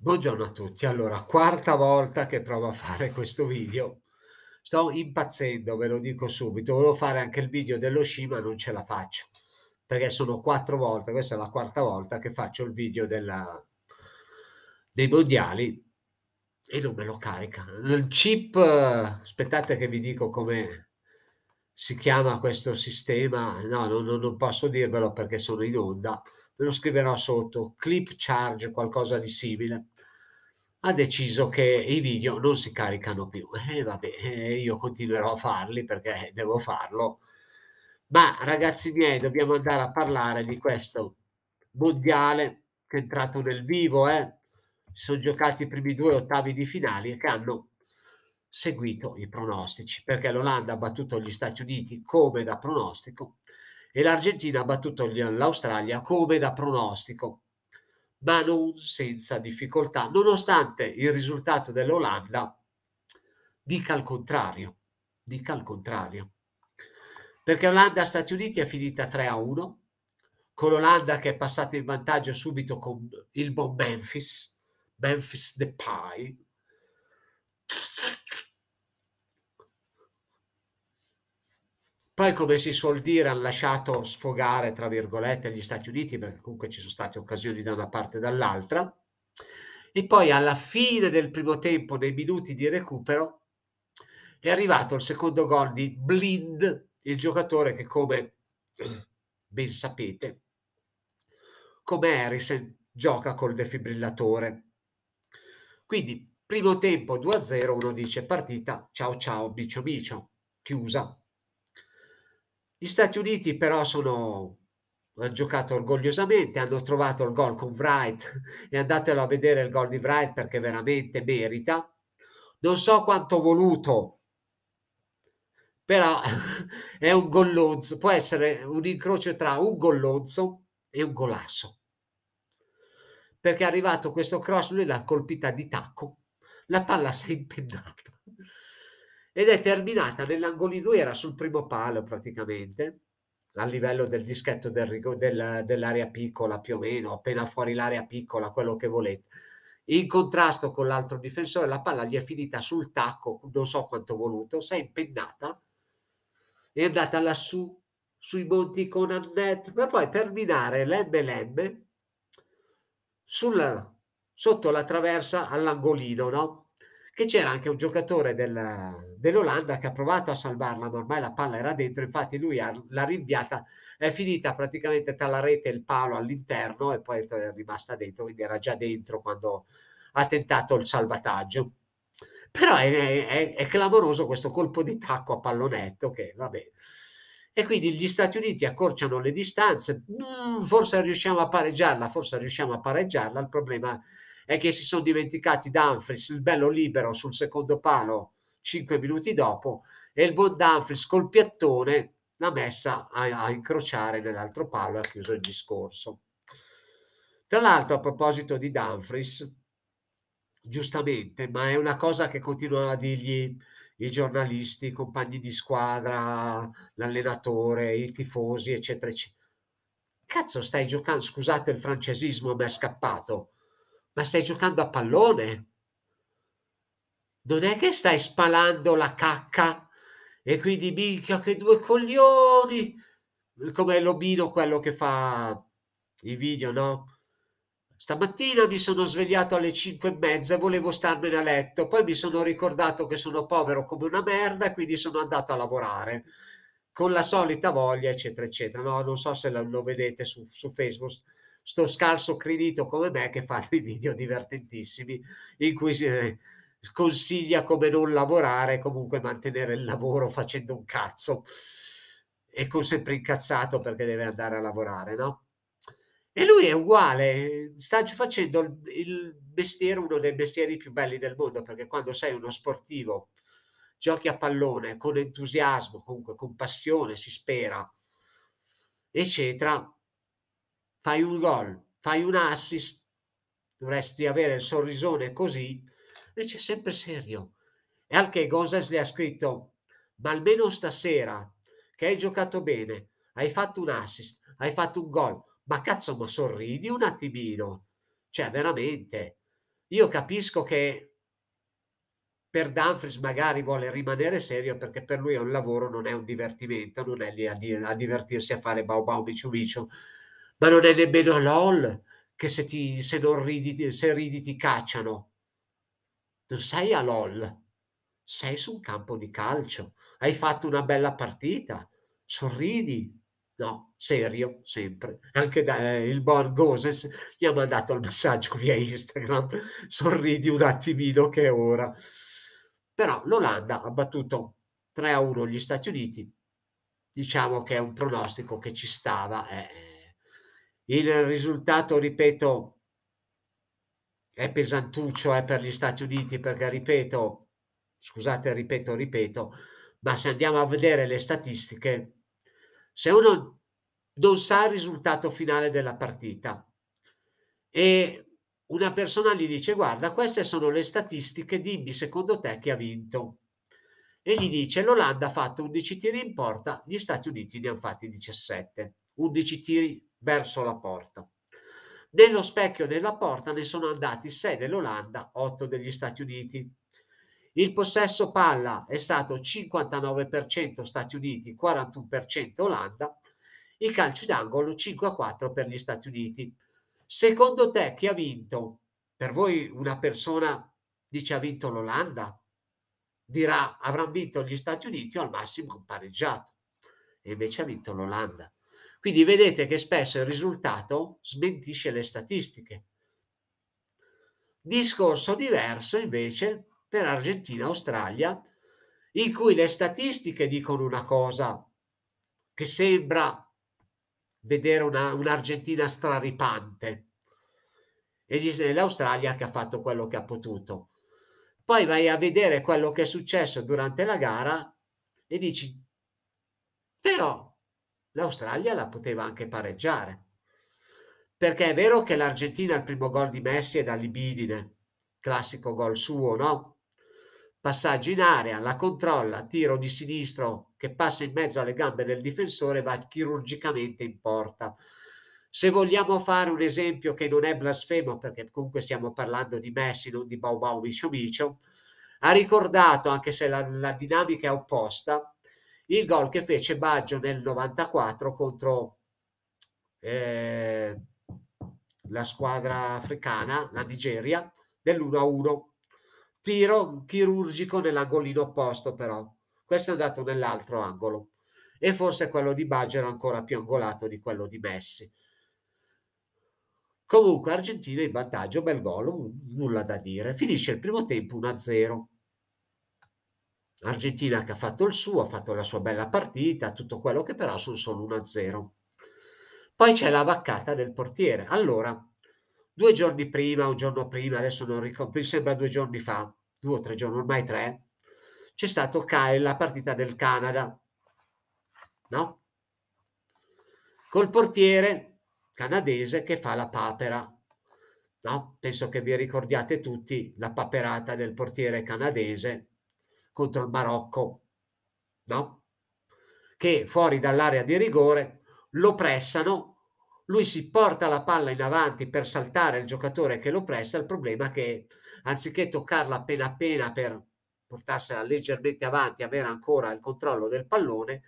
Buongiorno a tutti, allora quarta volta che provo a fare questo video, sto impazzendo ve lo dico subito, volevo fare anche il video dello sci ma non ce la faccio perché sono quattro volte, questa è la quarta volta che faccio il video della, dei mondiali e non me lo carica, il chip, aspettate che vi dico come si chiama questo sistema, no non, non posso dirvelo perché sono in onda, ve lo scriverò sotto, clip charge, qualcosa di simile, ha deciso che i video non si caricano più. E eh, vabbè, eh, io continuerò a farli perché devo farlo. Ma ragazzi miei, dobbiamo andare a parlare di questo mondiale che è entrato nel vivo, eh? sono giocati i primi due ottavi di finale e che hanno seguito i pronostici perché l'Olanda ha battuto gli Stati Uniti come da pronostico e l'Argentina ha battuto l'Australia come da pronostico, ma non senza difficoltà, nonostante il risultato dell'Olanda dica il contrario, dica il contrario. Perché Olanda-Stati Uniti è finita 3 1, con l'Olanda che è passata in vantaggio subito con il buon Memphis, Memphis Pie, Poi, come si suol dire, hanno lasciato sfogare, tra virgolette, gli Stati Uniti, perché comunque ci sono state occasioni da una parte e dall'altra. E poi alla fine del primo tempo, nei minuti di recupero, è arrivato il secondo gol di Blind, il giocatore che, come ben sapete, come Harrison gioca col defibrillatore. Quindi, primo tempo 2-0, uno dice partita, ciao ciao, bicio bicio, chiusa. Gli Stati Uniti però sono hanno giocato orgogliosamente, hanno trovato il gol con Wright e andatelo a vedere il gol di Wright perché veramente merita. Non so quanto voluto, però è un gollonzo, può essere un incrocio tra un gollonzo e un golasso. Perché è arrivato questo cross, lui l'ha colpita di tacco, la palla si è impennata ed è terminata nell'angolino, lui era sul primo palo praticamente, a livello del dischetto del del, dell'area piccola più o meno, appena fuori l'area piccola, quello che volete. In contrasto con l'altro difensore, la palla gli è finita sul tacco, non so quanto voluto, si è impennata, è andata lassù sui monti con Annette, per poi terminare lembe lembe sulla, sotto la traversa all'angolino, no? che c'era anche un giocatore del, dell'Olanda che ha provato a salvarla, ma ormai la palla era dentro, infatti lui ha, l'ha rinviata, è finita praticamente tra la rete e il palo all'interno e poi è rimasta dentro, quindi era già dentro quando ha tentato il salvataggio. Però è, è, è clamoroso questo colpo di tacco a pallonetto che va bene. E quindi gli Stati Uniti accorciano le distanze, mm, forse riusciamo a pareggiarla, forse riusciamo a pareggiarla, il problema è è che si sono dimenticati Danfries il bello libero sul secondo palo 5 minuti dopo e il buon Danfries col piattone l'ha messa a, a incrociare nell'altro palo e ha chiuso il discorso. Tra l'altro a proposito di Danfries, giustamente, ma è una cosa che continuano a dirgli i giornalisti, i compagni di squadra, l'allenatore, i tifosi, eccetera, eccetera. Cazzo, stai giocando, scusate il francesismo, mi è scappato ma stai giocando a pallone. Non è che stai spalando la cacca e quindi minchia che due coglioni, come l'omino quello che fa i video, no? Stamattina mi sono svegliato alle 5 e mezza e volevo starmene a letto, poi mi sono ricordato che sono povero come una merda e quindi sono andato a lavorare con la solita voglia, eccetera, eccetera. No, non so se lo vedete su, su Facebook sto scarso crinito come me che fa dei video divertentissimi in cui si, eh, consiglia come non lavorare comunque mantenere il lavoro facendo un cazzo e con sempre incazzato perché deve andare a lavorare, no? E lui è uguale, sta facendo il, il mestiere, uno dei mestieri più belli del mondo, perché quando sei uno sportivo, giochi a pallone con entusiasmo, comunque con passione, si spera, eccetera, fai un gol, fai un assist, dovresti avere il sorrisone così, invece è sempre serio. E anche Gonzalez le ha scritto, ma almeno stasera che hai giocato bene, hai fatto un assist, hai fatto un gol, ma cazzo, ma sorridi un attimino. Cioè, veramente, io capisco che per Danfries magari vuole rimanere serio perché per lui è un lavoro, non è un divertimento, non è lì a, di- a divertirsi a fare bau bau biciu biciu ma non è nemmeno LOL che se, ti, se non ridi, se ridi ti cacciano. Non sei a LOL, sei su un campo di calcio, hai fatto una bella partita, sorridi. No, serio, sempre. Anche da, eh, il Borgoses gli ha mandato il messaggio via Instagram, sorridi un attimino che è ora. Però l'Olanda ha battuto 3 a 1 gli Stati Uniti, diciamo che è un pronostico che ci stava. Eh, eh. Il risultato, ripeto, è pesantuccio eh, per gli Stati Uniti perché, ripeto, scusate, ripeto, ripeto, ma se andiamo a vedere le statistiche, se uno non sa il risultato finale della partita e una persona gli dice guarda queste sono le statistiche dimmi secondo te chi ha vinto e gli dice l'Olanda ha fatto 11 tiri in porta gli Stati Uniti ne hanno fatti 17 11 tiri verso la porta. Nello specchio della porta ne sono andati 6 dell'Olanda, 8 degli Stati Uniti. Il possesso palla è stato 59% Stati Uniti, 41% Olanda. I calci d'angolo 5 a 4 per gli Stati Uniti. Secondo te chi ha vinto? Per voi una persona dice ha vinto l'Olanda? Dirà avranno vinto gli Stati Uniti o al massimo un pareggiato. E invece ha vinto l'Olanda. Quindi vedete che spesso il risultato smentisce le statistiche. Discorso diverso invece per Argentina-Australia, in cui le statistiche dicono una cosa che sembra vedere una, un'Argentina straripante e l'Australia che ha fatto quello che ha potuto. Poi vai a vedere quello che è successo durante la gara e dici, però l'Australia la poteva anche pareggiare. Perché è vero che l'Argentina il primo gol di Messi è da libidine, classico gol suo, no? Passaggio in area, la controlla, tiro di sinistro che passa in mezzo alle gambe del difensore va chirurgicamente in porta. Se vogliamo fare un esempio che non è blasfemo, perché comunque stiamo parlando di Messi, non di Bau Bau Micio Micio, ha ricordato, anche se la, la dinamica è opposta, il gol che fece Baggio nel 94 contro eh, la squadra africana, la Nigeria, dell'1-1. Tiro chirurgico nell'angolino opposto però. Questo è andato nell'altro angolo. E forse quello di Baggio era ancora più angolato di quello di Messi. Comunque Argentina in vantaggio, bel gol, nulla da dire. Finisce il primo tempo 1-0. Argentina che ha fatto il suo, ha fatto la sua bella partita, tutto quello che però sono solo 1-0. Poi c'è la vaccata del portiere. Allora, due giorni prima, un giorno prima, adesso non ricordo, mi sembra due giorni fa, due o tre giorni, ormai tre, c'è stato la partita del Canada, no? Col portiere canadese che fa la papera, no? Penso che vi ricordiate tutti la paperata del portiere canadese contro il Marocco, no? che fuori dall'area di rigore lo pressano, lui si porta la palla in avanti per saltare il giocatore che lo pressa, il problema è che anziché toccarla appena appena per portarsela leggermente avanti, avere ancora il controllo del pallone,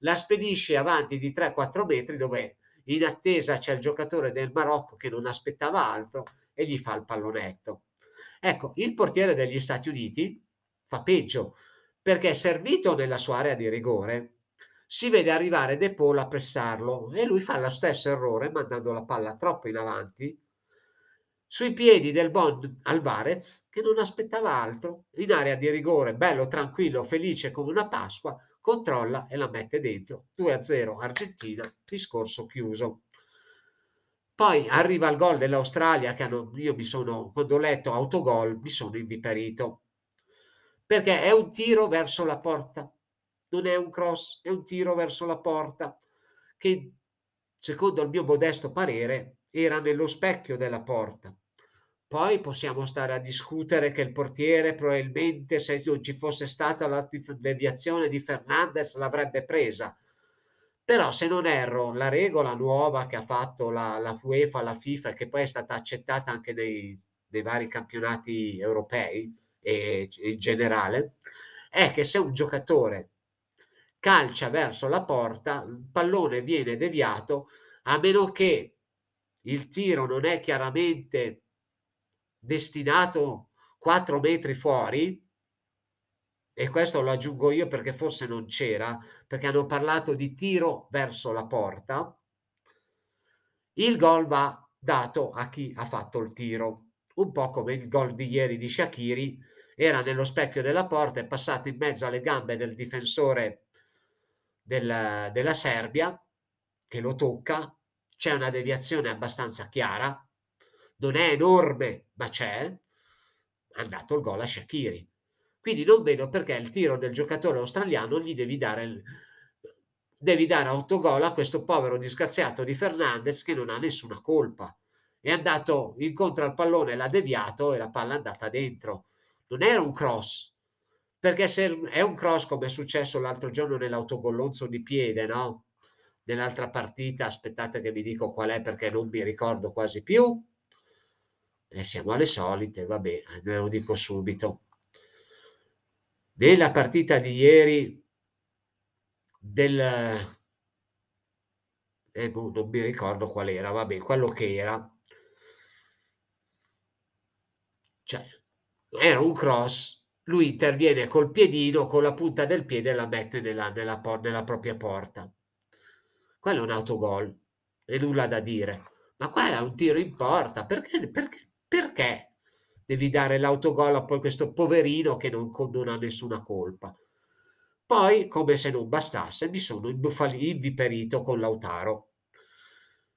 la spedisce avanti di 3-4 metri dove in attesa c'è il giocatore del Marocco che non aspettava altro e gli fa il pallonetto. Ecco, il portiere degli Stati Uniti fa peggio, perché servito nella sua area di rigore, si vede arrivare De Paul a pressarlo e lui fa lo stesso errore mandando la palla troppo in avanti sui piedi del Bond Alvarez che non aspettava altro in area di rigore, bello, tranquillo, felice come una Pasqua, controlla e la mette dentro. 2-0 Argentina, discorso chiuso. Poi arriva il gol dell'Australia che io mi sono, quando ho letto autogol, mi sono inviperito perché è un tiro verso la porta, non è un cross, è un tiro verso la porta che secondo il mio modesto parere era nello specchio della porta. Poi possiamo stare a discutere che il portiere probabilmente se non ci fosse stata la deviazione di Fernandez l'avrebbe presa. Però se non erro, la regola nuova che ha fatto la, la UEFA, la FIFA, che poi è stata accettata anche nei, nei vari campionati europei, e in generale, è che se un giocatore calcia verso la porta, il pallone viene deviato a meno che il tiro non è chiaramente destinato 4 metri fuori, e questo lo aggiungo io perché forse non c'era, perché hanno parlato di tiro verso la porta, il gol va dato a chi ha fatto il tiro, un po' come il gol di ieri di Shakiri, era nello specchio della porta, è passato in mezzo alle gambe del difensore del, della Serbia, che lo tocca, c'è una deviazione abbastanza chiara, non è enorme, ma c'è, ha dato il gol a Shakiri. Quindi non vedo perché il tiro del giocatore australiano gli devi dare, devi dare autogol a questo povero disgraziato di Fernandez che non ha nessuna colpa. È andato incontro al pallone, l'ha deviato e la palla è andata dentro non era un cross. Perché se è un cross come è successo l'altro giorno nell'autogollonzo di piede, no? Nell'altra partita, aspettate che vi dico qual è perché non mi ricordo quasi più. E siamo alle solite, vabbè, ve lo dico subito. Nella partita di ieri del... Eh, boh, non mi ricordo qual era, vabbè, quello che era. Cioè, era un cross, lui interviene col piedino, con la punta del piede e la mette nella, nella, nella propria porta. Quello è un autogol, e nulla da dire. Ma qua è un tiro in porta, perché, perché, perché devi dare l'autogol a poi questo poverino che non, non, ha nessuna colpa? Poi, come se non bastasse, mi sono inviperito con Lautaro.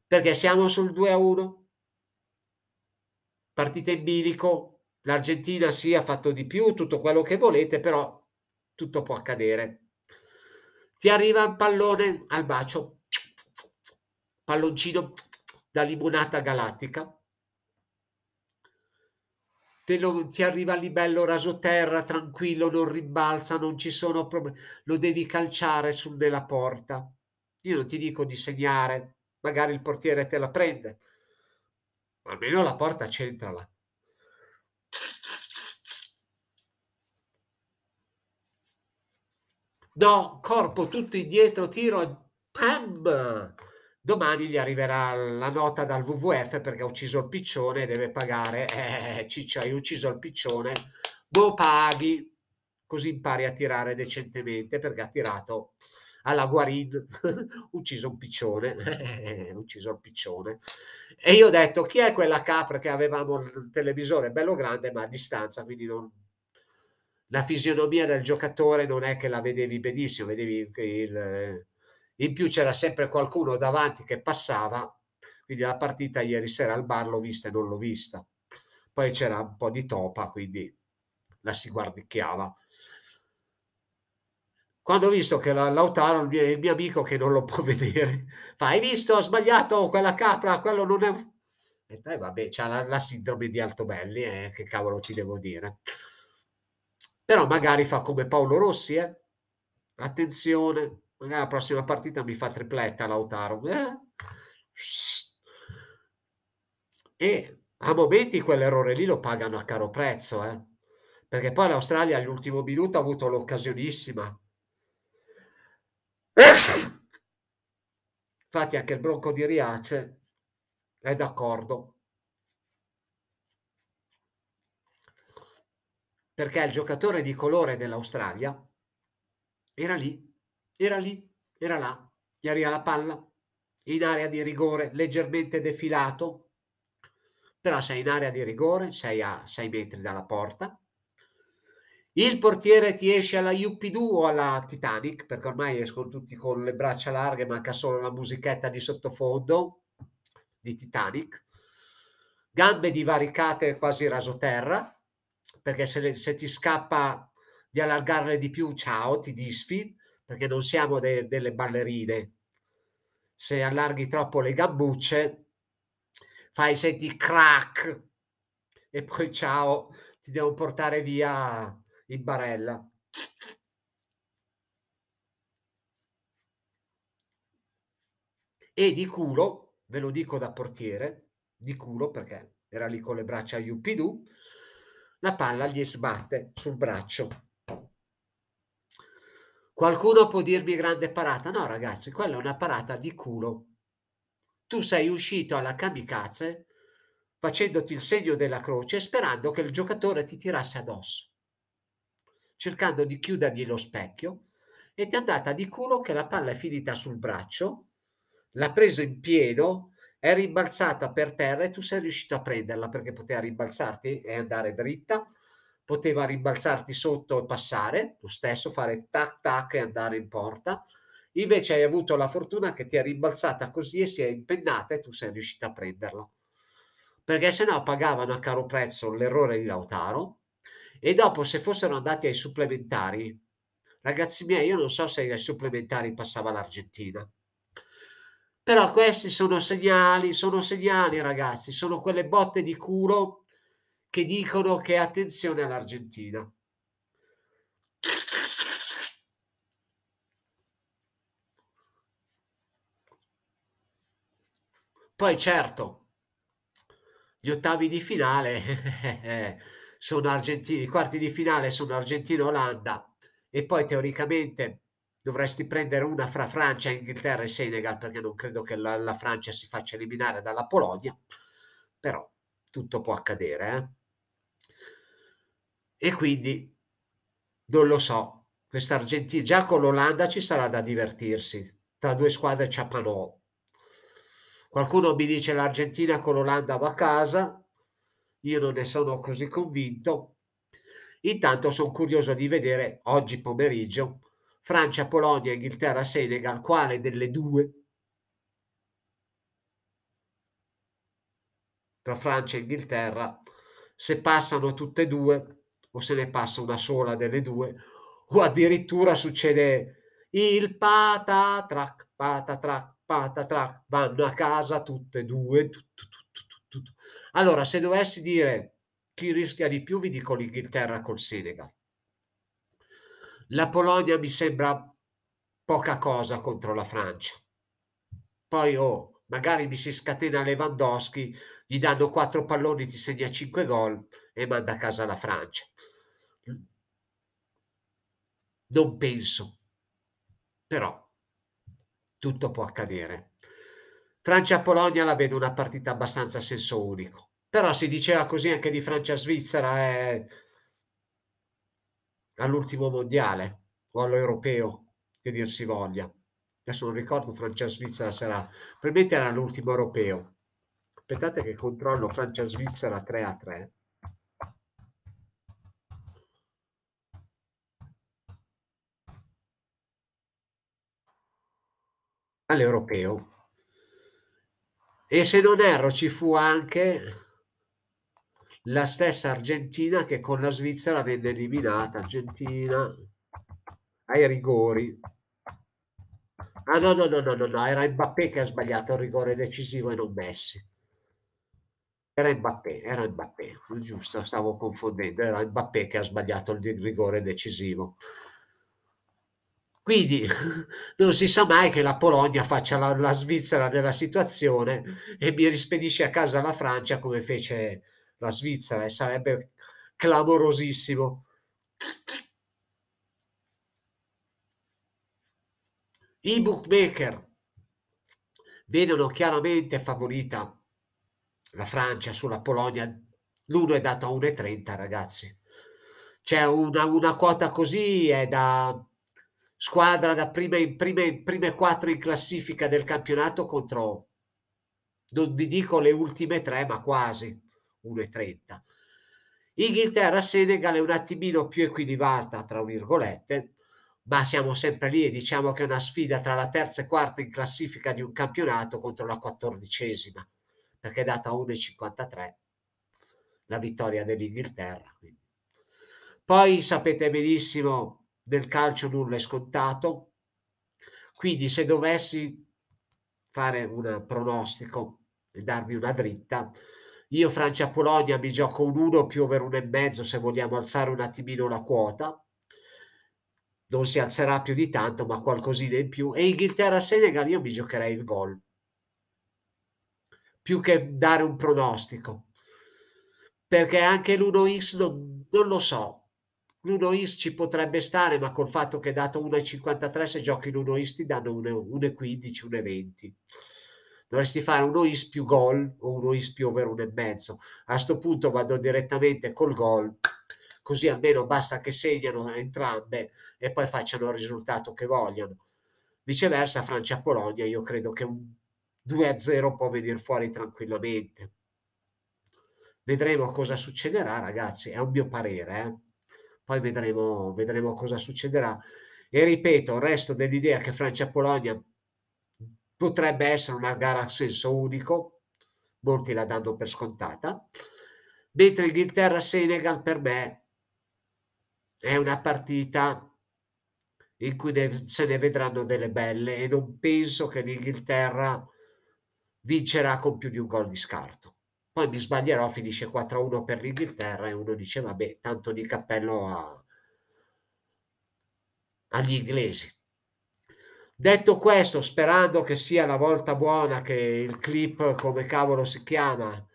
Perché siamo sul 2 a 1? Partita in bilico, l'Argentina sì ha fatto di più, tutto quello che volete, però tutto può accadere. Ti arriva il pallone al bacio, palloncino da limonata galattica. Lo, ti arriva a livello terra, tranquillo, non rimbalza, non ci sono problemi, lo devi calciare su nella porta. Io non ti dico di segnare, magari il portiere te la prende, ma almeno la porta c'entra centrala. No, corpo tutto indietro, tiro, pam! Domani gli arriverà la nota dal WWF perché ha ucciso il piccione e deve pagare. Eh, ciccio, hai ucciso il piccione, boh, paghi. Così impari a tirare decentemente perché ha tirato alla Guarin, ucciso un piccione, eh, ucciso il piccione. E io ho detto, chi è quella capra che avevamo il televisore bello grande ma a distanza, quindi non la fisionomia del giocatore non è che la vedevi benissimo, vedevi il, in più c'era sempre qualcuno davanti che passava, quindi la partita ieri sera al bar l'ho vista e non l'ho vista. Poi c'era un po' di topa, quindi la si guardicchiava. Quando ho visto che la, Lautaro, il mio, il mio amico che non lo può vedere, fa, hai visto, ho sbagliato quella capra, quello non è... E dai, vabbè, c'ha la, la sindrome di Altobelli, eh, che cavolo ti devo dire. Però magari fa come Paolo Rossi, eh? Attenzione, magari la prossima partita mi fa tripletta Lautaro. Eh? E a momenti quell'errore lì lo pagano a caro prezzo, eh? Perché poi l'Australia all'ultimo minuto ha avuto l'occasionissima. Infatti anche il Bronco di Riace è d'accordo perché il giocatore di colore dell'Australia era lì, era lì, era là, gli arriva la palla in area di rigore, leggermente defilato, però sei in area di rigore, sei a 6 metri dalla porta, il portiere ti esce alla UP2 o alla Titanic, perché ormai escono tutti con le braccia larghe, manca solo la musichetta di sottofondo di Titanic, gambe divaricate quasi rasoterra, perché se, le, se ti scappa di allargarle di più, ciao, ti disfi, perché non siamo de, delle ballerine. Se allarghi troppo le gambucce, fai, senti crack e poi ciao, ti devo portare via in barella. E di culo, ve lo dico da portiere, di culo perché era lì con le braccia Yuppidù, la palla gli sbatte sul braccio. Qualcuno può dirmi grande parata? No, ragazzi, quella è una parata di culo. Tu sei uscito alla kamikaze facendoti il segno della croce sperando che il giocatore ti tirasse addosso, cercando di chiudergli lo specchio e ti è andata di culo che la palla è finita sul braccio, l'ha preso in pieno è rimbalzata per terra e tu sei riuscito a prenderla perché poteva rimbalzarti e andare dritta, poteva rimbalzarti sotto e passare, tu stesso fare tac tac e andare in porta, invece hai avuto la fortuna che ti è rimbalzata così e si è impennata e tu sei riuscito a prenderla. Perché sennò pagavano a caro prezzo l'errore di Lautaro e dopo se fossero andati ai supplementari, ragazzi miei, io non so se ai supplementari passava l'Argentina però questi sono segnali, sono segnali ragazzi, sono quelle botte di culo che dicono che attenzione all'Argentina. Poi certo, gli ottavi di finale sono argentini, i quarti di finale sono Argentina-Olanda e poi teoricamente dovresti prendere una fra Francia, Inghilterra e Senegal perché non credo che la, la Francia si faccia eliminare dalla Polonia, però tutto può accadere. Eh? E quindi non lo so, questa Argentina, già con l'Olanda ci sarà da divertirsi, tra due squadre ciapanò. Qualcuno mi dice l'Argentina con l'Olanda va a casa, io non ne sono così convinto. Intanto sono curioso di vedere oggi pomeriggio Francia, Polonia, Inghilterra, Senegal, quale delle due? Tra Francia e Inghilterra, se passano tutte e due o se ne passa una sola delle due, o addirittura succede il patatrac, patatrac, patatrac, vanno a casa tutte e due. Tu, tu, tu, allora, se dovessi dire chi rischia di più, vi dico l'Inghilterra col Senegal la Polonia mi sembra poca cosa contro la Francia. Poi oh, magari mi si scatena Lewandowski, gli danno quattro palloni, ti segna cinque gol e manda a casa la Francia. Non penso, però tutto può accadere. Francia-Polonia la vedo una partita abbastanza senso unico, però si diceva così anche di Francia-Svizzera. Eh, all'ultimo mondiale o all'europeo che dir si voglia. Adesso non ricordo Francia-Svizzera sarà, per me era l'ultimo europeo. Aspettate che controllo Francia-Svizzera 3 a 3. All'europeo. E se non erro ci fu anche la stessa Argentina che con la Svizzera venne eliminata. Argentina ai rigori. Ah no, no, no, no, no, no, era Mbappé che ha sbagliato il rigore decisivo e non Messi. Era Mbappé, era Mbappé, giusto, stavo confondendo, era Mbappé che ha sbagliato il rigore decisivo. Quindi non si sa mai che la Polonia faccia la, la Svizzera nella situazione e mi rispedisce a casa la Francia come fece la Svizzera e sarebbe clamorosissimo. I bookmaker vedono chiaramente favorita la Francia sulla Polonia. L'uno è dato a 1,30 ragazzi. C'è una, una, quota così è da squadra da prime, prime, prime quattro in classifica del campionato contro, non vi dico le ultime tre, ma quasi. 1,30. Inghilterra-Senegal è un attimino più equilibrata, tra virgolette, ma siamo sempre lì e diciamo che è una sfida tra la terza e quarta in classifica di un campionato contro la quattordicesima, perché è data 1,53 la vittoria dell'Inghilterra. Poi sapete benissimo, nel calcio nulla è scontato, quindi se dovessi fare un pronostico e darvi una dritta, io Francia-Polonia mi gioco un 1 più over mezzo se vogliamo alzare un attimino la quota. Non si alzerà più di tanto, ma qualcosina in più. E Inghilterra-Senegal io mi giocherei il gol. Più che dare un pronostico. Perché anche l'1x non, non lo so. L'1x ci potrebbe stare, ma col fatto che dato 1,53 se giochi l'1x ti danno 1,15, 1,20 dovresti fare uno is più gol o uno is più over uno e mezzo. A questo punto vado direttamente col gol, così almeno basta che segnano entrambe e poi facciano il risultato che vogliono. Viceversa, Francia-Polonia, io credo che un 2-0 può venire fuori tranquillamente. Vedremo cosa succederà, ragazzi, è un mio parere. Eh? Poi vedremo, vedremo cosa succederà. E ripeto, resto dell'idea che Francia-Polonia potrebbe essere una gara a senso unico, molti la danno per scontata, mentre Inghilterra-Senegal per me è una partita in cui ne, se ne vedranno delle belle e non penso che l'Inghilterra vincerà con più di un gol di scarto. Poi mi sbaglierò, finisce 4-1 per l'Inghilterra e uno dice vabbè, tanto di cappello a, agli inglesi. Detto questo, sperando che sia la volta buona che il clip, come cavolo si chiama,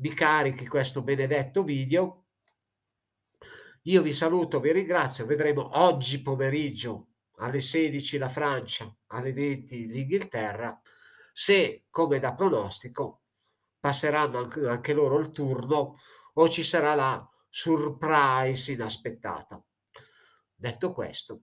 mi carichi questo benedetto video, io vi saluto, vi ringrazio, vedremo oggi pomeriggio alle 16 la Francia, alle 20 l'Inghilterra, se come da pronostico passeranno anche loro il turno o ci sarà la surprise inaspettata. Detto questo,